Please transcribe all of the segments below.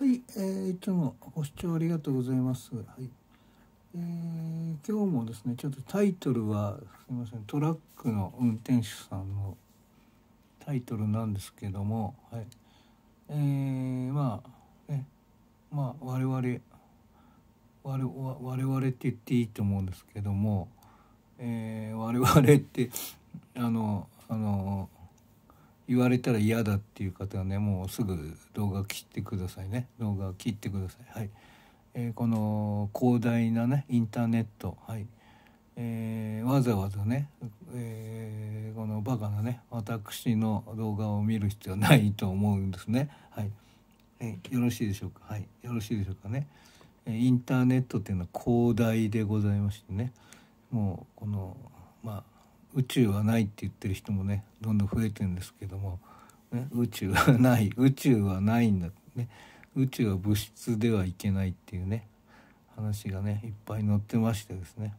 はい、えー、いつもご視聴ありがとうございます。はい、えー、今日もですね、ちょっとタイトルはすみません、トラックの運転手さんのタイトルなんですけども、はい、えー、まあね、まあ我々我我々って言っていいと思うんですけども、えー、我々ってあのあの。あの言われたら嫌だっていう方はねもうすぐ動画切ってくださいね動画切ってくださいはい、えー、この広大なねインターネットはい、えー、わざわざね、えー、このバカなね私の動画を見る必要ないと思うんですねはい、えー、よろしいでしょうかはいよろしいでしょうかねインターネットっていうのは広大でございましてねもうこのまあ宇宙はないって言ってる人もねどんどん増えてるんですけども、ね、宇宙はない宇宙はないんだね宇宙は物質ではいけないっていうね話がねいっぱい載ってましてですね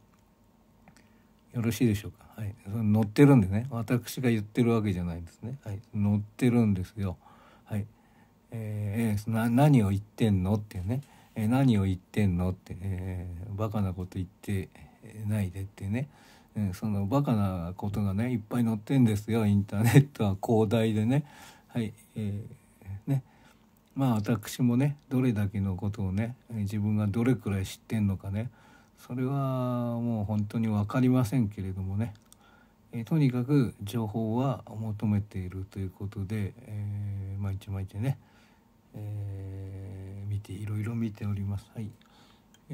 よろしいでしょうか、はい、その載ってるんでね私が言ってるわけじゃないんですね、はい、載ってるんですよ。はいえー、な何を言ってんのっていうね、えー、何を言ってんのって、えー、バカなこと言ってないでってね、えそのバカなことがねいっぱい載ってんですよインターネットは広大でね。はいえー、ねまあ私もねどれだけのことをね自分がどれくらい知ってんのかねそれはもう本当に分かりませんけれどもね、えー、とにかく情報は求めているということで、えー、毎日毎日ね、えー、見ていろいろ見ております。はい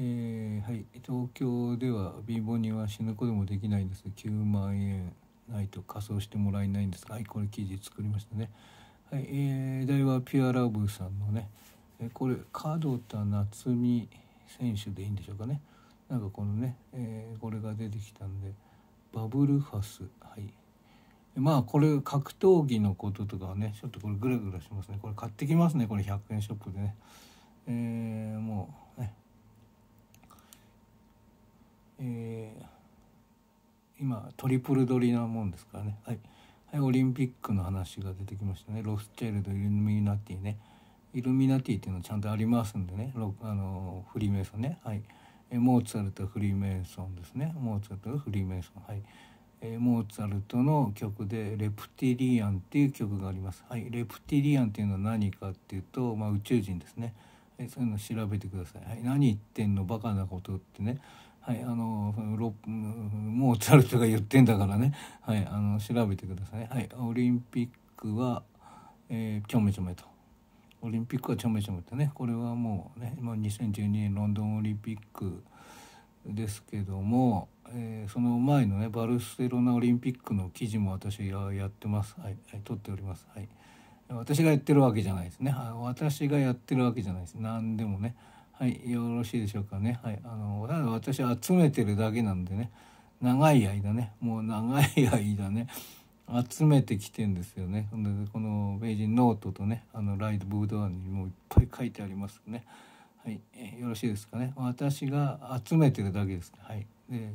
えー、はい、東京では貧乏人は死ぬこともできないんです9万円ないと仮装してもらえないんですがはいこれ記事作りましたねはいえー、大和ピュアラブさんのね、えこれ門田夏実選手でいいんでしょうかねなんかこのね、えー、これが出てきたんでバブルファスはいまあこれ格闘技のこととかねちょっとこれグラグラしますねこれ買ってきますねこれ100円ショップでねえー、もうねトリプル撮りなもんですからね、はい、はい、オリンピックの話が出てきましたねロスチェルドイルミナティねイルミナティっていうのちゃんとありますんでねあのフリーメイソンねはいモーツァルトフリーメイソンですねモーツァルトフリーメイソンはい、えモーツァルトの曲で「レプティリアン」っていう曲がありますはいレプティリアンっていうのは何かっていうと、まあ、宇宙人ですね、はい、そういうの調べてください、はい、何言ってんのバカなことってねはい、あのモーツァルトが言ってんだからね、はい、あの調べてください、はい、オリンピックは、えー、ちょめちょめとオリンピックはちょめちょめとねこれはもうね、まあ、2012年ロンドンオリンピックですけども、えー、その前のねバルセロナオリンピックの記事も私はやってます、はい、はい、撮っております、はい、私がやってるわけじゃないですね私がやってるわけじゃないです何でもねはいよろしいでしょうかねはいあのなだ私私集めてるだけなんでね長い間ねもう長い間ね集めてきてんですよねこの名ージノートとねあのライドブードアにもいっぱい書いてありますねはいよろしいですかね私が集めてるだけですはいで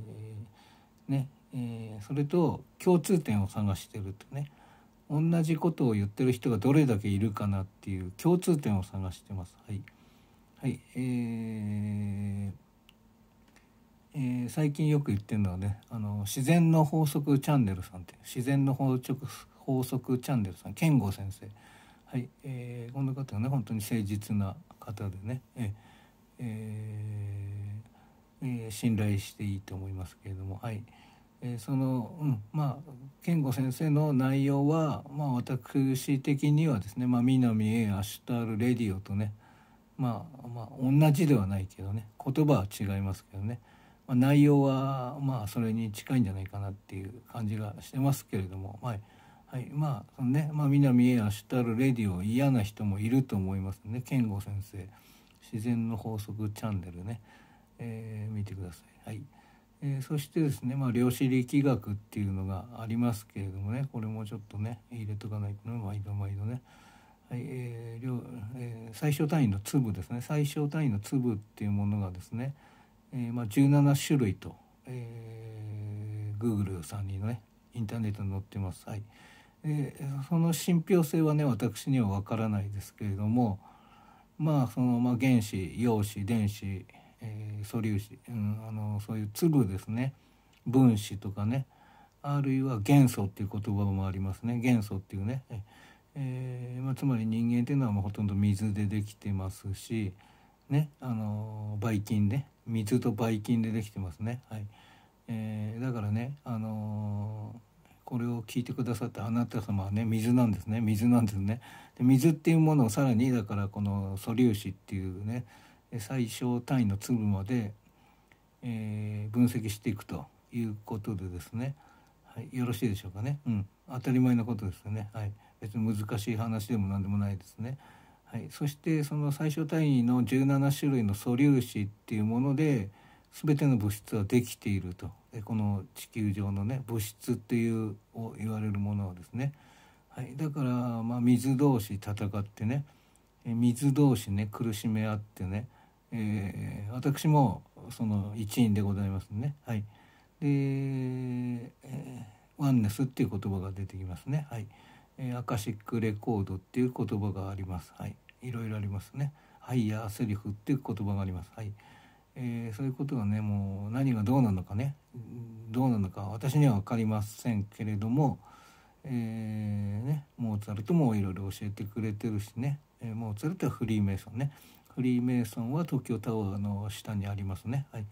ね、えー、それと共通点を探してるとね同じことを言ってる人がどれだけいるかなっていう共通点を探してますはいはい、えーえー、最近よく言ってるのはねあの自然の法則チャンネルさんって自然の法則法則チャンネルさん健吾先生はい、えー、この方がね本当に誠実な方でね、えーえー、えー、信頼していいと思いますけれどもはい。えその、うん、まあ健吾先生の内容は、まあ、私的にはですね「まあ、南へアシュタールレディオ」とねまあまあ同じではないけどね言葉は違いますけどね、まあ、内容はまあそれに近いんじゃないかなっていう感じがしてますけれども、はいはい、まあそのね、まあ、南へ足たるレディオ嫌な人もいると思いますね健吾先生自然の法則チャンネルね、えー、見てください。はいえー、そしてですね、まあ、量子力学っていうのがありますけれどもねこれもちょっとね入れとかないとね毎度毎度ね。はいえー量えー、最小単位の粒ですね最小単位の粒っていうものがですね、えーまあ、17種類と、えー、Google さんにねインターネットに載ってます。はいえー、その信憑性はね私には分からないですけれどもまあその、まあ、原子陽子電子、えー、素粒子、うん、あのそういう粒ですね分子とかねあるいは元素っていう言葉もありますね元素っていうね。えーえー、まあ、つまり人間っていうのはもうほとんど水でできてますし、ねあのばい菌ね水とばい菌でできてますね、はいえー、だからね、あのこれを聞いてくださったあなた様はね水なんですね水なんですねで水っていうものをさらにだからこの素粒子っていうね最小単位の粒まで、えー、分析していくということでですね、はい、よろしいでしょうかね、うん、当たり前のことですよね。はい別に難しい話でも何でもないですね。はい、そしてその最小単位の17種類の素粒子っていうもので全ての物質はできているとこの地球上のね物質っていうを言われるものはですね、はい、だからまあ水同士戦ってね水同士ね苦しめ合ってね、えー、私もその一員でございますね。はい、で、えー、ワンネスっていう言葉が出てきますね。はい、えー、アカシックレコードっていう言葉があります。はい、いろいろありますね。ハイヤーセリフっていう言葉があります。はい、えー、そういうことがね、もう何がどうなのかね、どうなのか私には分かりませんけれども、えー、ね、モーツァルトもいろいろ教えてくれてるしね、えー、モーツァルトはフリーメイソンね。フリーメイソンは東京タワーの下にありますね。はい。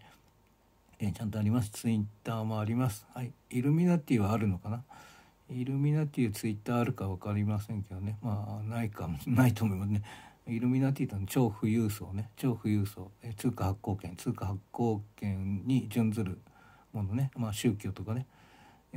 えちゃんとあります。ツイッターもあります。はい。イルミナティはあるのかな。イルミナティツイッターあるか分かりませんけどねまあないかも ないと思いますねイルミナティとの超富裕層ね超富裕層え通貨発行権通貨発行権に準ずるものねまあ宗教とかね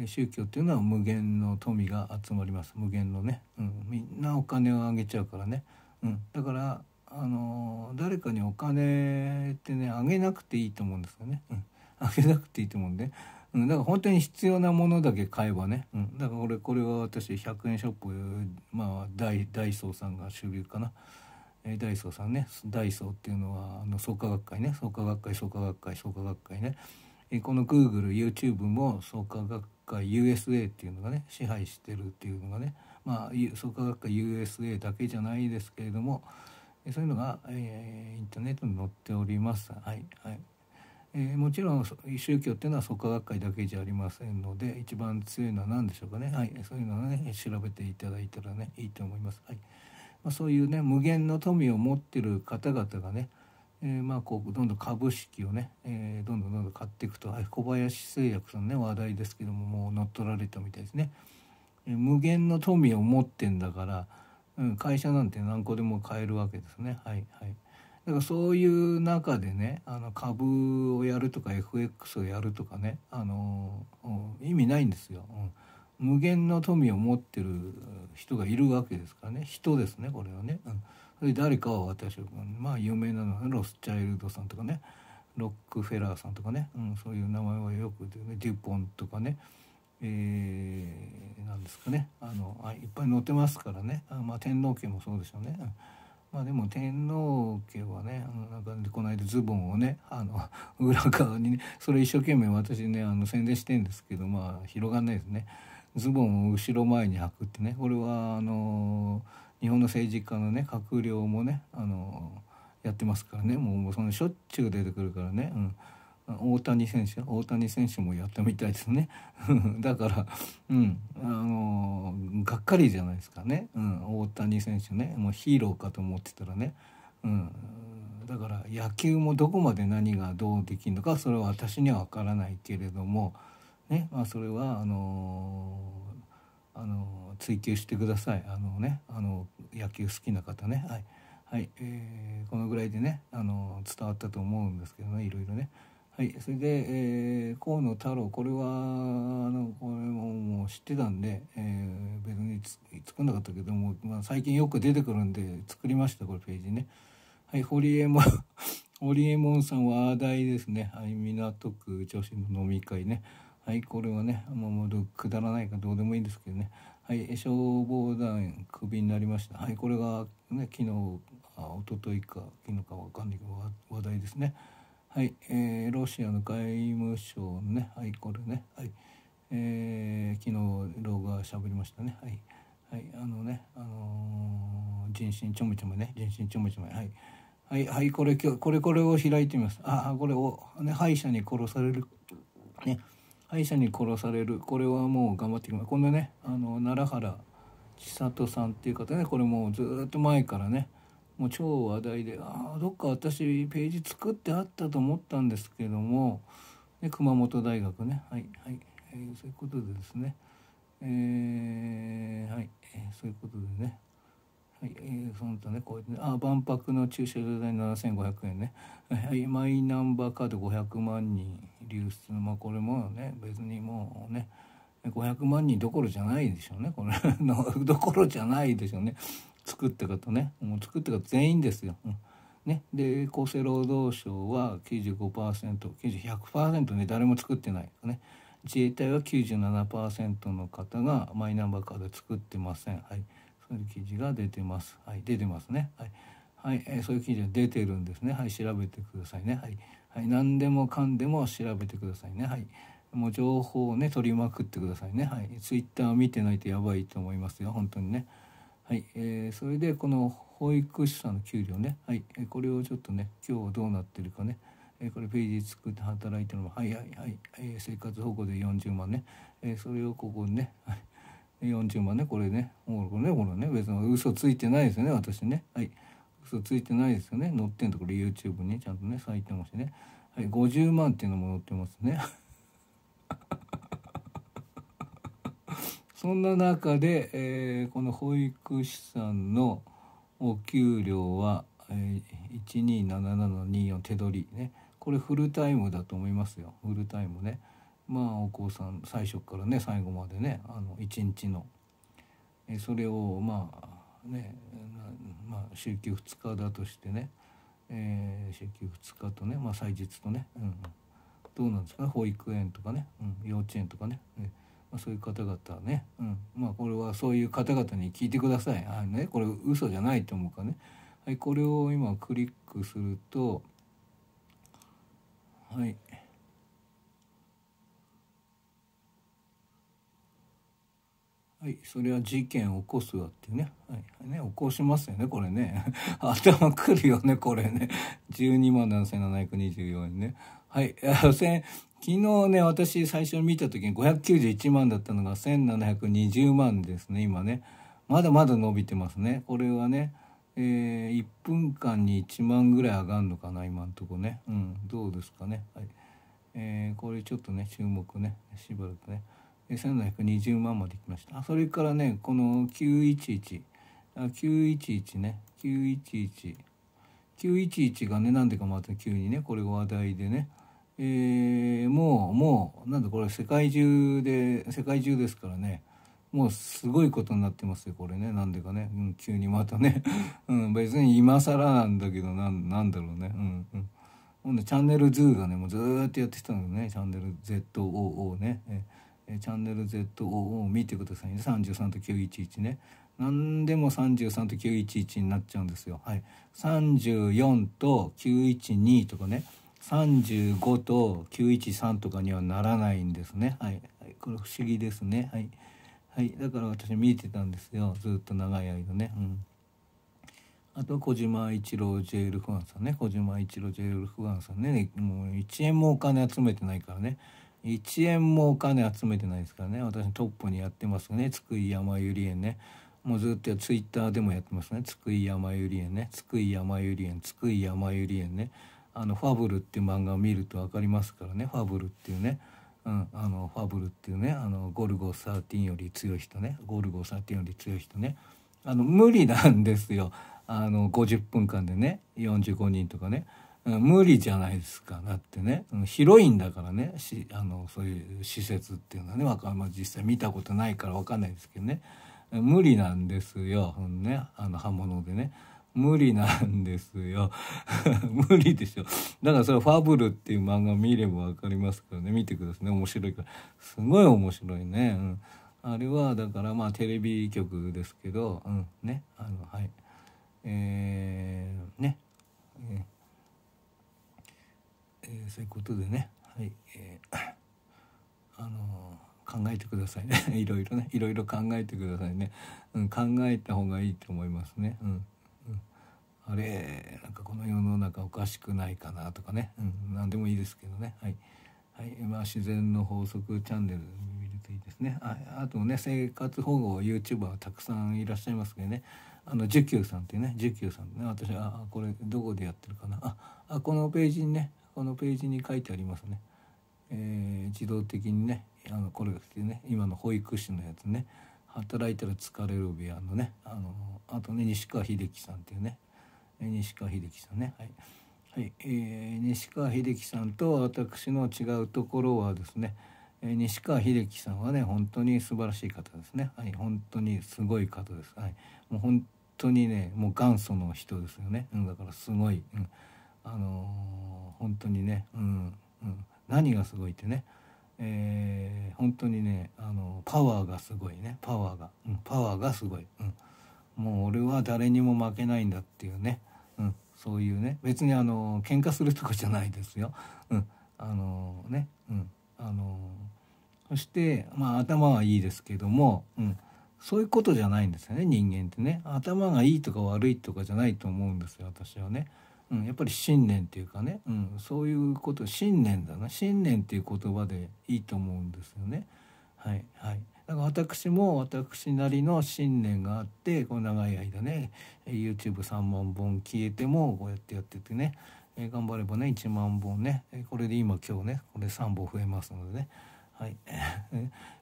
宗教っていうのは無限の富が集まります無限のね、うん、みんなお金をあげちゃうからね、うん、だからあの誰かにお金ってねあげなくていいと思うんですよね、うん、あげなくていいと思うんで、ね、うん、だから本当に必要なものだけ買えばね、うん、だから俺これは私100円ショップ、まあ、ダイダイソーさんが主流かな、えー、ダイソーさんねダイソーっていうのはあの創価学会ね創価学会創価学会創価学会ね、えー、この GoogleYouTube も創価学会 USA っていうのがね支配してるっていうのがねまあ創価学会 USA だけじゃないですけれどもそういうのが、えー、インターネットに載っております。はい、はいえー、もちろん宗教っていうのは創価学会だけじゃありませんので一番強いのは何でしょうかね、はい、そういうのをね調べていただいたらねいいと思います。はいまあ、そういうね無限の富を持ってる方々がね、えー、まあこうどんどん株式をね、えー、どんどんどんどん買っていくと、はい、小林製薬さんね話題ですけどももう乗っ取られたみたいですね。えー、無限の富を持ってんだから、うん、会社なんて何個でも買えるわけですね。はい、はいだからそういう中でねあの株をやるとか FX をやるとかねあの、意味ないんですよ、うん、無限の富を持ってる人がいるわけですからね人ですねこれはね、うん、それ誰かは私はまあ有名なのはロスチャイルドさんとかねロックフェラーさんとかね、うん、そういう名前はよく出ねデュポンとかねえー、なんですかねあのいっぱい載ってますからねあ、まあ、天皇家もそうでしょうね。うんまあでも天皇家はねあのなんかこの間ズボンをねあの 裏側にねそれ一生懸命私ねあの宣伝してんですけどまあ広がんないですね。ズボンを後ろ前に履くってねこれはあの日本の政治家のね閣僚もねあのやってますからねもうそのしょっちゅう出てくるからね、うん、大谷選手大谷選手もやったみたいですね だから、うんあのー、がっかりじゃないですかね、うん、大谷選手ねもうヒーローかと思ってたらね、うん、だから野球もどこまで何がどうできるのかそれは私には分からないけれども、ねまあ、それはあのー、あのー、追求してくださいあの、ね、あの野球好きな方ね。はいはいえー、このぐらいでね、あの伝わったと思うんですけどねいろいろね。はい、それで、えー、河野太郎これはあのこれももう知ってたんで、えー、別に作んなかったけども、まあ、最近よく出てくるんで作りましたこれページね。はい、堀江も 堀江門さん話題ですね、はい、港区女子の飲み会ね。はい、これはね、まあ、もうくだらないかどうでもいいんですけどね。はい、消防団クビになりました。はい、これがね、昨日、あ一昨日か、昨日かわかんないけど、話題ですね。はい、えー、ロシアの外務省ね、はい、これね、はい、えー、昨日ロー動画喋りましたね、はい、はい、あのね、あのー、人身ちょめちょめね、人身ちょめちょめ、はい、はい、はい、これ今日、これこれを開いてみます。ああ、これを、ね、歯医者に殺される、ね、歯医者に殺される、これはもう頑張っていきます。このね、あの、奈良原千里さんっていう方ね、これもうずっと前からね、もう超話題であどっか私ページ作ってあったと思ったんですけどもで熊本大学ねはいはい、えー、そういうことでですねえー、はい、えー、そういうことでねはい、えー、その他ねこうやって、ね、あ万博の駐車場代7500円ね、はい、マイナンバーカード500万人流出まあこれもね別にもうね500万人どころじゃないでしょうねこれ のどころじゃないでしょうね作って方ねもう作って方全員ですよ。うんね、で厚生労働省は 95%90%100% ね誰も作ってないね自衛隊は97%の方がマイナンバーカード作ってませんはいそういう記事が出てますはい出てますねはい、はいえー、そういう記事が出てるんですねはい調べてくださいねはい、はい、何でもかんでも調べてくださいねはいもう情報をね取りまくってくださいねはいツイッター見てないとやばいと思いますよ本当にね。はい、えー、それでこの保育士さんの給料ね、はい、えこれをちょっとね今日どうなってるかね、えー、これページ作って働いてるのははいはいはい、えー、生活保護で40万ね、えー、それをここにね、はい、40万ねこれねこれねこれね別に嘘ついてないですよね私ねはい嘘ついてないですよね載ってんとこれ YouTube にちゃんとね咲いてますしね、はい、50万っていうのも載ってますね。そんな中で、えー、この保育士さんのお給料は、えー、127724手取りねこれフルタイムだと思いますよフルタイムねまあお子さん最初からね最後までねあの1日の、えー、それをまあね、まあ、週休2日だとしてね、えー、週休2日とね、まあ、祭日とね、うん、どうなんですか保育園とかね、うん、幼稚園とかね、えーまあ、そういう方々ね、うんまあ、これはそういう方々に聞いてください。あね、これ嘘じゃないと思うかね。はい、これを今クリックすると、はい。はい、それは事件起こすわってね。はい、ね、起こしますよね、これね。頭くるよね、これね。12万7724円ね。はい、昨日ね、私最初見た時に591万だったのが1720万ですね、今ね。まだまだ伸びてますね。これはね、えー、1分間に1万ぐらい上がるのかな、今んとこね。うん、どうですかね。はい。えー、これちょっとね、注目ね、しばらくね。1720万まで来ました。それからね、この911、あ911ね、911。911がね、なんでかまた急にね、これが話題でね。えー、もうもうなんだこれ世界中で世界中ですからねもうすごいことになってますよこれねなんでかね、うん、急にまたね、うん、別に今更なんだけどなんなんだろうね、うんうん、ほんでチャンネルズーがねもうずっとやってきたのねチャンネル ZOO ねえチャンネル ZOO を見てくださいね33と911ね何でも33と911になっちゃうんですよはい34と912とかね35と913とかにはならないんですね。はい、はい、これ不思議ですね。はい、はい、だから私見えてたんですよ。ずっと長い間ね。うん。あと小島一郎 J ルファンさんね。小島一郎 J ルファンさんね。もう1円もお金集めてないからね。1円もお金集めてないですからね。私トップにやってますね。津久井まゆり園ね。もうずっとツイッターでもやってますね。津久井まゆり園ね。津久井やゆり園、津久井ゆり園ね。津久井やまゆり園ねあのファブルっていう漫画を見ると分かりますからねファブルっていうね、うん、あのファブルっていうねあのゴルゴ13より強い人ねゴルゴ13より強い人ねあの無理なんですよあの50分間でね45人とかね、うん、無理じゃないですかだってね、うん、広いんだからねしあのそういう施設っていうのはね若者実際見たことないから分かんないですけどね無理なんですよ、うんね、あの刃物でね。無理なんですよ 無理でしょだからそれ「ファブル」っていう漫画見れば分かりますからね見てくださいね面白いからすごい面白いね、うん、あれはだからまあテレビ局ですけど、うん、ねあのはいえー、ねえー、えー、そういうことでねはいえー、あの考えてくださいね いろいろねいろいろ考えてくださいね、うん、考えた方がいいと思いますねうんあれなんかこの世の中おかしくないかなとかね、うん、何でもいいですけどねはい、はいまあ、自然の法則チャンネル見るといいですねああとね生活保護 YouTuber たくさんいらっしゃいますけどねあの19さんっていうね19さんね私はこれどこでやってるかなああこのページにねこのページに書いてありますね、えー、自動的にねあのこれが来てね今の保育士のやつね働いたら疲れる部屋のねあのあとね西川秀樹さんっていうね西川秀樹さんね。はいはいえー、西川秀樹さんと私の違うところはですね、え西川秀樹さんはね本当に素晴らしい方ですね、はい、本当にすごい方です、はい、もう本当にねもう元祖の人ですよね、うん、だからすごい、うん、あのー、本当にね、うんうん、何がすごいってね、えー、本当にね、あのー、パワーがすごいねパワーが、うん、パワーがすごい。うんもう俺は誰にも負けないんだっていうね、うん、そういうね別にあの喧嘩するとかじゃないですよ。うん、あのね、うん、あのそしてまあ頭はいいですけども、うん、そういうことじゃないんですよね人間ってね頭がいいとか悪いとかじゃないと思うんですよ私はね。うん、やっぱり信念っていうかね、うん、そういうこと信念だな信念っていう言葉でいいと思うんですよね。はい、はいんか私も私なりの信念があってこの長い間ね YouTube3 万本消えてもこうやってやっててね頑張ればね1万本ねこれで今今日ねこれ3本増えますのでねはい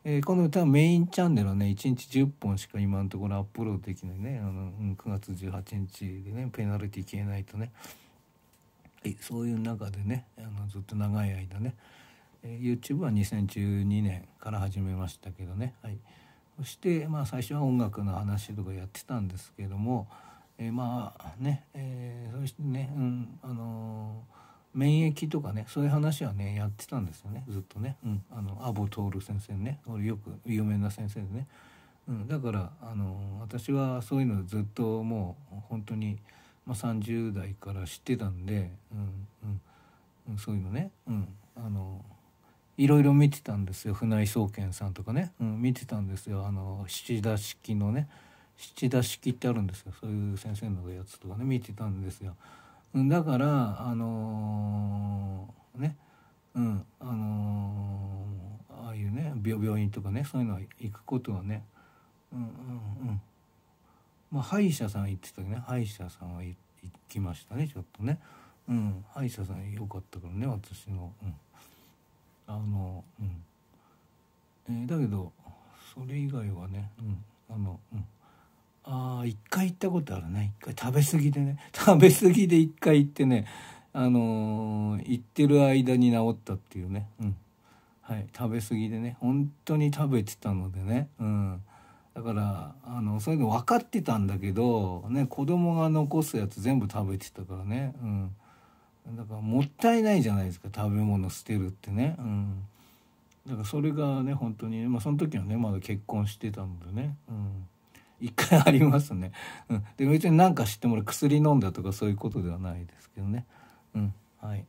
えー、この歌はメインチャンネルはね1日10本しか今のところアップロードできないねあの9月18日でねペナルティ消えないとね、はい、そういう中でねあのずっと長い間ねえ YouTube は2012年から始めましたけどね、はい、そして、まあ、最初は音楽の話とかやってたんですけども、えー、まあね、えー、そしてね、うんあのー、免疫とかねそういう話はねやってたんですよねずっとね、うん、あのアボトール先生ね俺よく有名な先生でね、うん、だから、あの私はそういうのずっともう本当に、まあ、30代から知ってたんで、うんうん、そういうのね、うん、あのいろいろ見てたんですよ船井総研さんとかね、うん、見てたんですよあの七田式のね七田式ってあるんですよそういう先生のやつとかね見てたんですよ。だからあのー、ねうんあのー、ああいうね病院とかねそういうのは行くことはね、うんうんうんまあ、歯医者さん行ってたね歯医者さんは行きましたねちょっとね、うん、歯医者さん良かったからね私の。うんあの、うんえー、だけどそれ以外はね、うん、あの、うん、ああ一回行ったことあるね一回食べ過ぎでね 食べ過ぎで一回行ってねあのー、行ってる間に治ったっていうね、うんはい、食べ過ぎでね本当に食べてたのでね、うん、だからあのそういうの分かってたんだけど、ね、子供が残すやつ全部食べてたからね、うん、だからもったいないじゃないですか食べ物捨てるってね、うん、だからそれがね本当にね、まあ、その時はねまだ結婚してたのでね、うん、一回ありますね、うん、で別に何か知ってもら薬飲んだとかそういうことではないですけどね、うん、はい、はい、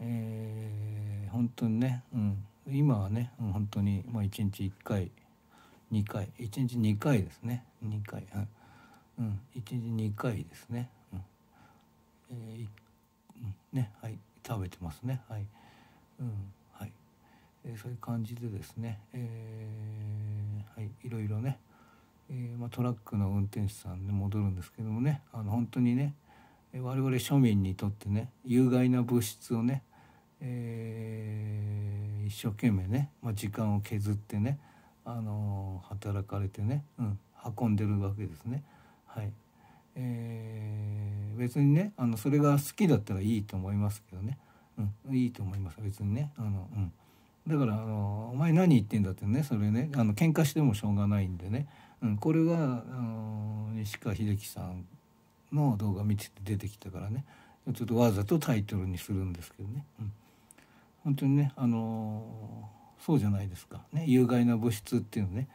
えー、本当にね、うん、今はね本当にまあ1日1回2回1日2回ですね2回、うん、1日2回ですね、うんえー、1ねはい食べてますねはい、うんはいえー、そういう感じでですね、えー、はいいろいろね、えーまあ、トラックの運転手さんに戻るんですけどもねあの本当にね我々庶民にとってね有害な物質をね、えー、一生懸命ね、まあ、時間を削ってね、あの働かれてね、うん、運んでるわけですね。はいえー、別にねあのそれが好きだったらいいと思いますけどね、うん、いいと思います別にねあの、うん、だからあの「お前何言ってんだ」ってねそれねあの喧嘩してもしょうがないんでね、うん、これがあの西川秀樹さんの動画見てて出てきたからねちょっとわざとタイトルにするんですけどね、うん、本当にねあのそうじゃないですかね有害な物質っていうのね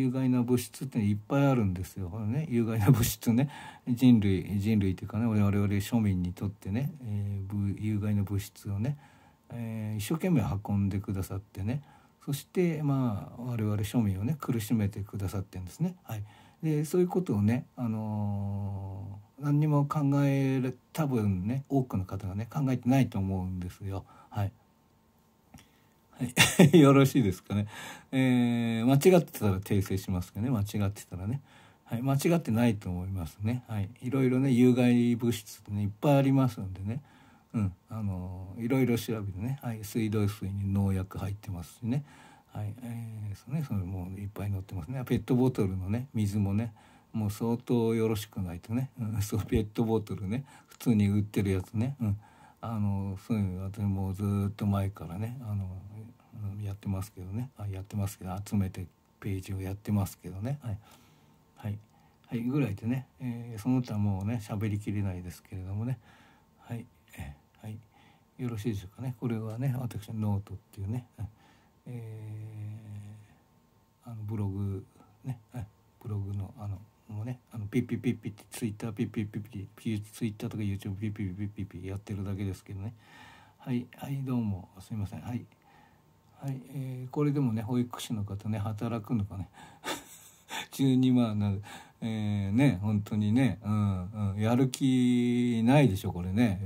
有害な物質っていっぱいあるんですよ。こね、有害な物質ね人類人類というかね我々庶民にとってね、えー、有害な物質をね、えー、一生懸命運んでくださってねそしてまあ我々庶民をね苦しめてくださってんですね。はい、でそういうことをね、あのー、何にも考える多分ね多くの方がね考えてないと思うんですよ。はい、はい、よろしいですかね。えー、間違ってたら訂正しますけどね、間違ってたらね。はい、間違ってないと思いますね。はい、いろいろね、有害物質ってね、いっぱいありますんでね。うん、あのー、いろいろ調べてね、はい、水道水に農薬入ってますしね。はい、えー、そうね、それもいっぱい載ってますね。ペットボトルのね、水もね、もう相当よろしくないとね、うん、そうペットボトルね、普通に売ってるやつね。うんあのそういうの私もずっと前からねあのやってますけどねあやってますけど集めてページをやってますけどねはい、はい、はい、ぐらいでね、えー、その他もうね喋りきれないですけれどもねはい、えー、はい、よろしいでしょうかねこれはね私のノートっていうね、えー、あのブログね、はい、ブログのあのもねあのピッピピッピってツイッターピッピピッピピツイッターとか YouTube ピッピピピピピやってるだけですけどねはいはいどうもすいませんはいはい、えー、これでもね保育士の方ね働くのかね12 万なえーね、ね本当にね、うん、うん、やる気ないでしょこれね、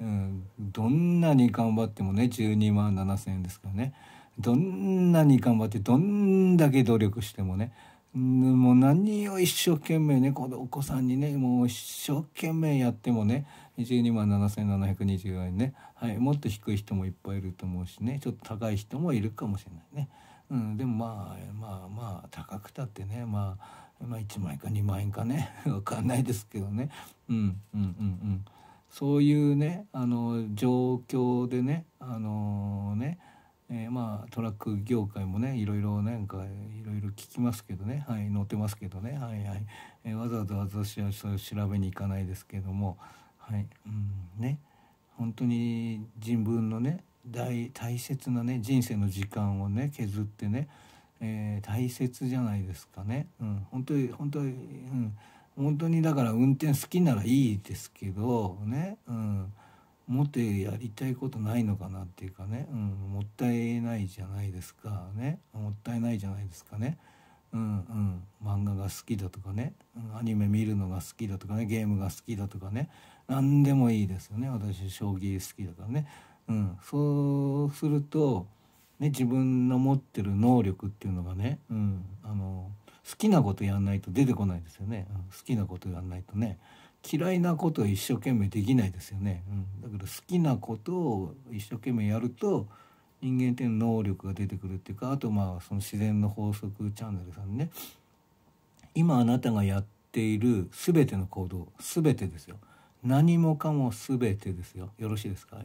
うん、どんなに頑張ってもね12万7,000円ですからねどんなに頑張ってどんだけ努力してもねもう何を一生懸命ねこのお子さんにねもう一生懸命やってもね12万7724円ね、はい、もっと低い人もいっぱいいると思うしねちょっと高い人もいるかもしれないね、うん、でもまあまあまあ高くたってね、まあ、まあ1万円か2万円かね分 かんないですけどね、うん、うんうんうんそういうねあの状況でねあのねえー、まあトラック業界もねいろいろなんかいろいろ聞きますけどねはい載ってますけどねはいはい、えー、わざわざ私はそれ調べに行かないですけどもはいうんね本当に人文のね大大切なね人生の時間をね削ってね、えー、大切じゃないですかね、うん、本当に本当に、うん、本当にだから運転好きならいいですけどね、うん、もっとやりたいことないのかなっていうかね、うん、もったいないじゃないですかねもったいないじゃないですかね。うんうん、漫画が好きだとかねアニメ見るのが好きだとかねゲームが好きだとかね何でもいいですよね私将棋好きだからね、うん、そうすると、ね、自分の持ってる能力っていうのがね、うん、あの好きなことやんないと出てこないですよね、うん、好きなことやんないとね。嫌いなことを一生懸命できないですよね、うん、だから好きなことを一生懸命やると人間っていう能力が出てくるっていうかあとまあその自然の法則チャンネルさんね今あなたがやっている全ての行動全てですよ何もかも全てですよよろしいですか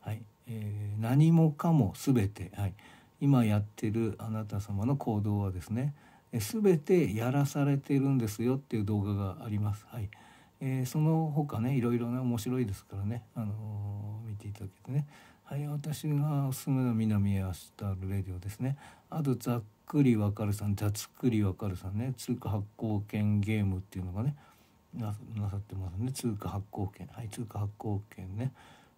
はい、えー、何もかも全てはい今やってるあなた様の行動はですね全てやらされているんですよっていう動画がありますはい。えー、その他ねいろいろね面白いですからね、あのー、見ていただけてねはい私がおすすめの南スタるレディオですねあとざっくりわかるさんざっくりわかるさんね通貨発行権ゲームっていうのがねなさってますね通貨発行権はい通貨発行権ね、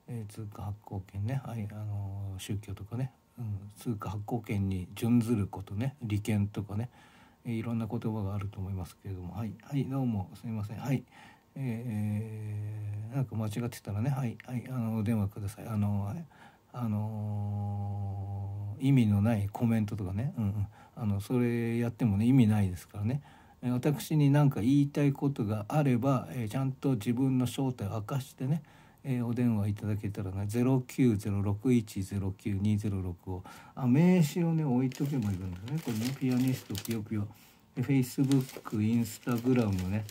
えー、通貨発行権ねはいあのー、宗教とかね、うん、通貨発行権に準ずることね利権とかねいろんな言葉があると思いますけれどもはいはいどうもすみませんはい。えー、なんか間違ってたらね「はいはいあの電話ください」あのあのー、意味のないコメントとかね、うん、あのそれやってもね意味ないですからね私に何か言いたいことがあれば、えー、ちゃんと自分の正体を明かしてね、えー、お電話いただけたらね0906109206をあ名刺をね置いとけばいいんだねこれねピアニストピヨピヨフェイスブックインスタグラムね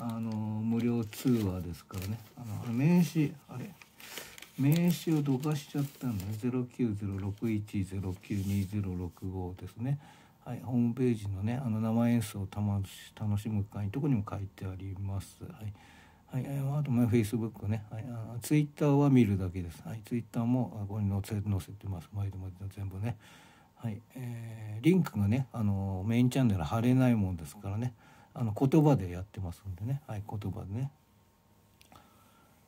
あの無料通話ですからねあの名刺あれ名刺をどかしちゃったんで0 9 0 6 1 0 9 2 0 6 5ですね。はい、ホームページのねあの生演奏を楽しむ会にとこにも書いてあります。はい、はい、あと、まあ、イスブックね、はい、あツイッターは見るだけです。はい、ツイッターもここに載せ載せてます。毎度毎度全部ね。はい、えー、リンクがね、あのメインチャンネル貼れないもんですからね。あの言葉でやってますんでね、はい、言葉でね。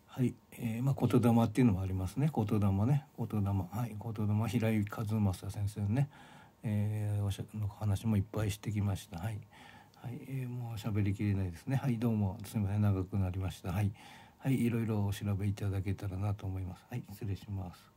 はい、えー、まあ言霊っていうのもありますね。言霊ね、言霊、はい、言霊平井和正先生のね、えー、の話もいっぱいしてきました。はい、はい、えー、もう喋りきれないですね。はい、どうもすみません長くなりました。はい、はい、いろいろお調べいただけたらなと思います。はい、失礼します。